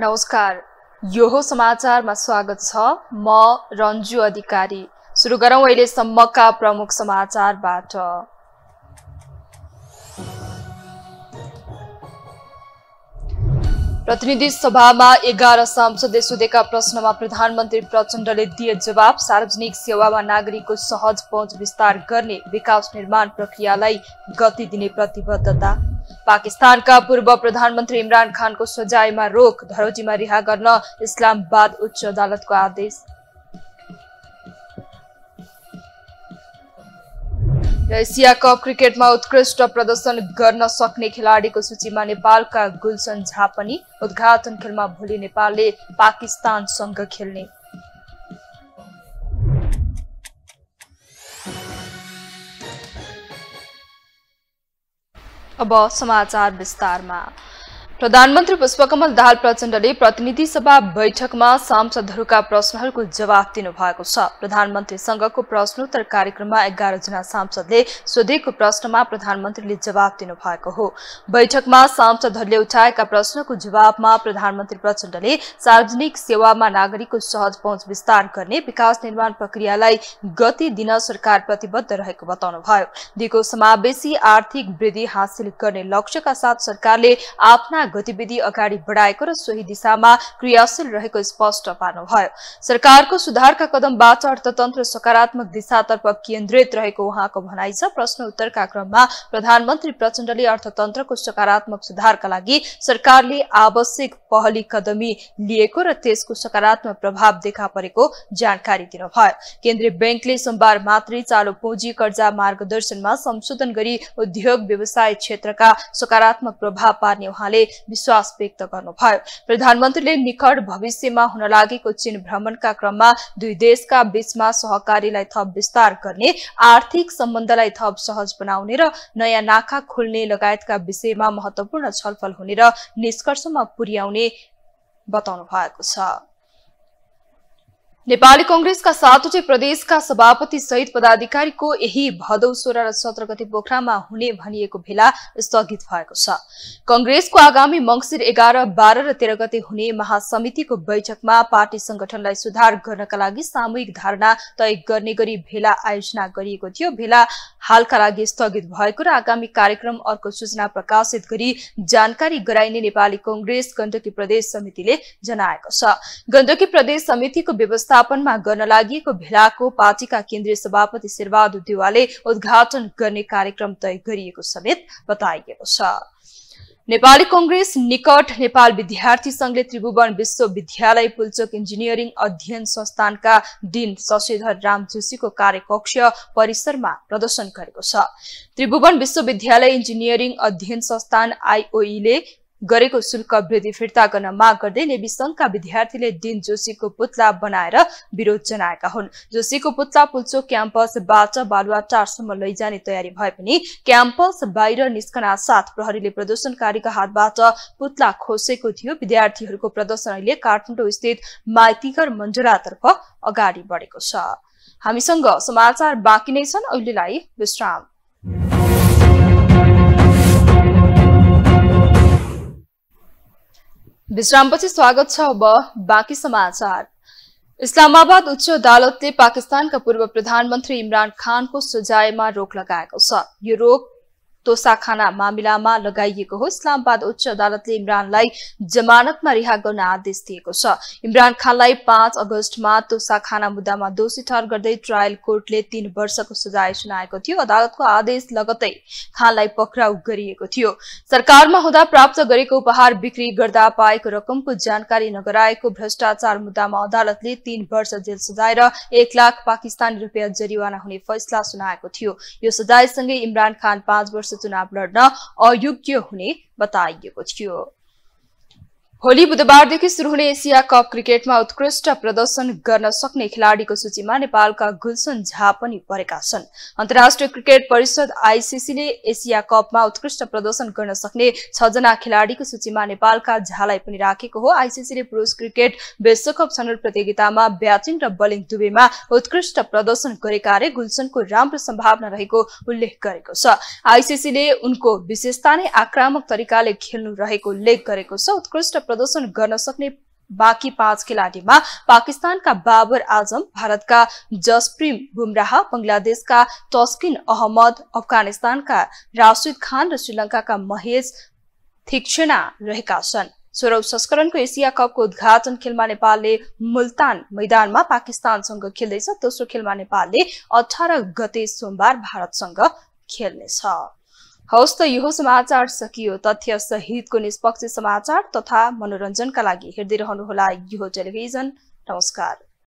नमस्कार यो समाचारमा स्वागत छ म रन्जु अधिकारी सुरु गरौँ अहिलेसम्मका प्रमुख समाचारबाट प्रतिनिधि सभामा एघार सांसदले सोधेका प्रश्नमा प्रधानमन्त्री प्रचण्डले दिए जवाब सार्वजनिक सेवामा नागरिकको सहज पहुँच विस्तार गर्ने विकास निर्माण प्रक्रियालाई गति दिने प्रतिबद्धता पाकिस्तान पाकिस्तानका पूर्व प्रधानमन्त्री इमरान खानको सजायमा रोक धरोटीमा रिहा गर्न इस्लामाबाद उच्च अदालतको आदेश र एसिया कप क्रिकेटमा उत्कृष्ट प्रदर्शन गर्न सक्ने खेलाडीको सूचीमा नेपालका गुलसन झा पनि उद्घाटन खेलमा भोलि नेपालले पाकिस्तानसँग खेल्ने अब समाचार विस्तारमा प्रधानमन्त्री पुष्पकमल दाहाल प्रचण्डले प्रतिनिधि सभा बैठकमा सांसदहरूका प्रश्नहरूको जवाफ दिनुभएको छ प्रधानमन्त्रीसँगको प्रश्नोत्तर कार्यक्रममा एघारजना सांसदले सोधेको प्रश्नमा प्रधानमन्त्रीले जवाफ दिनुभएको हो बैठकमा सांसदहरूले उठाएका प्रश्नको जवाबमा प्रधानमन्त्री प्रचण्डले सार्वजनिक सेवामा नागरिकको सहज पहुँच विस्तार गर्ने विकास निर्माण प्रक्रियालाई गति दिन सरकार प्रतिबद्ध रहेको बताउनु भयो समावेशी आर्थिक वृद्धि हासिल गर्ने लक्ष्यका साथ सरकारले आफ्ना गतिविधि अगाडि बढाएको र सोही दिशामा क्रियाशील रहेको स्पष्ट पार्नुभयो सरकारको सुधारका कदमबाट अर्थतन्त्र सकारात्मक दिशातर्फ केन्द्रित रहेको उहाँको भनाइ छ प्रश्न उत्तरका क्रममा प्रधानमन्त्री प्रचण्डले अर्थतन्त्रको सकारात्मक सुधारका लागि सरकारले आवश्यक पहली कदमी लिएको र त्यसको सकारात्मक प्रभाव देखा परेको जानकारी दिनुभयो केन्द्रीय ब्याङ्कले सोमबार मात्रै चालु पुँजी कर्जा मार्गदर्शनमा संशोधन गरी उद्योग व्यवसाय क्षेत्रका सकारात्मक प्रभाव पार्ने उहाँले विश्वास व्यक्त गर्नुभयो प्रधानमन्त्रीले निकट भविष्यमा हुन लागेको चीन भ्रमणका क्रममा दुई देशका बीचमा सहकारीलाई थप विस्तार गर्ने आर्थिक सम्बन्धलाई थप सहज बनाउने र नयाँ नाका खोल्ने लगायतका विषयमा महत्वपूर्ण छलफल हुने र निष्कर्षमा पुर्याउने बताउनु भएको छ नेपाली कंग्रेसका सातवटै प्रदेशका सभापति सहित पदाधिकारीको यही भदौ सोह्र र सत्र गते पोखरामा हुने भनिएको भेला स्थगित भएको छ कंग्रेसको आगामी मंगिर एघार बाह्र र तेह्र गते हुने महासमितिको बैठकमा पार्टी संगठनलाई सुधार गर्नका लागि सामूहिक धारणा तय गर्ने गरी भेला आयोजना गरिएको थियो भेला हालका लागि स्थगित भएको र आगामी कार्यक्रम अर्को सूचना प्रकाशित गरी जानकारी गराइने नेपाली कंग्रेस गण्डकी प्रदेश समितिले जनाएको छ गण्डकी प्रदेश समितिको व्यवस्था स्थापना गर्न लागि भेलाको पार्टीका केन्द्रीय सभापति शेरबहादुर देवालले उद्घाटन गर्ने कार्यक्रम तय गरिएको समेत बताइएको छ नेपाली कंग्रेस निकट नेपाल विद्यार्थी संघले त्रिभुवन विश्वविद्यालय पुलचोक इन्जिनियरिङ अध्ययन संस्थानका डिन शशिधर राम जोशीको कार्यकक्ष परिसरमा प्रदर्शन गरेको छ त्रिभुवन विश्वविद्यालय इन्जिनियरिङ अध्ययन संस्थान आइओईले गरेको शुल्क वृद्धि फिर्ता गर्न माग गर्दै नेभी संघका विद्यार्थीले डिन जोशीको पुतला बनाएर विरोध जनाएका हुन् जोशीको पुतला पुल्चोक क्याम्पसबाट बालुवाटारसम्म लैजाने तयारी भए पनि क्याम्पस बाहिर निस्कना साथ प्रहरीले प्रदर्शनकारीका हातबाट पुतला खोसेको थियो विद्यार्थीहरूको प्रदर्शन अहिले काठमाडौँ स्थित माइतीघर मण्डलातर्फ अगाडि बढेको छ हामीसँग समाचार बाँकी नै छन् अहिलेलाई विश्राम विश्रामपछि स्वागत छ अब बाँकी समाचार इस्लामाबाद उच्च अदालतले पाकिस्तानका पूर्व प्रधानमन्त्री इमरान खानको सजायमा रोक लगाएको छ यो रोक तोसाखाना मामिलामा लगाइएको हो इस्लामाबाद उच्च अदालतले इमरानलाई जमानतमा रिहा गर्न आदेश दिएको छ इमरान खानलाई पाँच अगस्तमा तोसाखाना मुद्दामा दोषी ठहर गर्दै ट्रायल कोर्टले तीन वर्षको सजाय सुनाएको थियो अदालतको आदेश लगतै खानलाई पक्राउ गरिएको थियो सरकारमा हुँदा प्राप्त गरेको उपहार बिक्री गर्दा पाएको रकमको जानकारी नगराएको भ्रष्टाचार मुद्दामा अदालतले तीन वर्ष जेल सजाएर एक लाख पाकिस्तानी रुपियाँ जरिवाना हुने फैसला सुनाएको थियो यो सजायसँगै इमरान खान पाँच वर्ष चुनाव लड्न अयोग्य हुने बताइएको थियो भोलि बुधबारदेखि सुरु हुने एसिया कप क्रिकेटमा उत्कृष्ट प्रदर्शन गर्न सक्ने खेलाडीको सूचीमा नेपालका गुलसन झा पनि परेका छन् अन्तर्राष्ट्रिय क्रिकेट परिषद आइसिसीले एसिया कपमा उत्कृष्ट प्रदर्शन गर्न सक्ने छजना खेलाडीको सूचीमा नेपालका झालाई पनि राखेको हो आइसिसीले पुरुष क्रिकेट विश्वकप छनौट प्रतियोगितामा ब्याटिङ र बलिङ दुवैमा उत्कृष्ट प्रदर्शन गरेकाले गुलसनको राम्रो सम्भावना रहेको उल्लेख गरेको छ आइसिसीले उनको विशेषता नै आक्रामक तरिकाले खेल्नु रहेको उल्लेख गरेको छ उत्कृष्ट प्रदर्शन गर्न सक्ने बाँकी पाँच खेलाडीमा पाकिस्तानका बाबर आजम भारतका जसप्रिम बुमराह बङ्गलादेशका तस्किन अहमद अफगानिस्तानका राशिद खान र श्रीलङ्काका महेश थिक्षणा रहेका छन् संस्करणको एसिया कपको उद्घाटन खेलमा नेपालले मुल्तान मैदानमा पाकिस्तानसँग खेल्दैछ दोस्रो खेलमा नेपालले अठार गते सोमबार भारतसँग खेल्नेछ हौस् त यो समाचार सकियो तथ्य सहितको निष्पक्ष समाचार तथा मनोरञ्जनका लागि हेर्दै रहनुहोला यो टेलिभिजन नमस्कार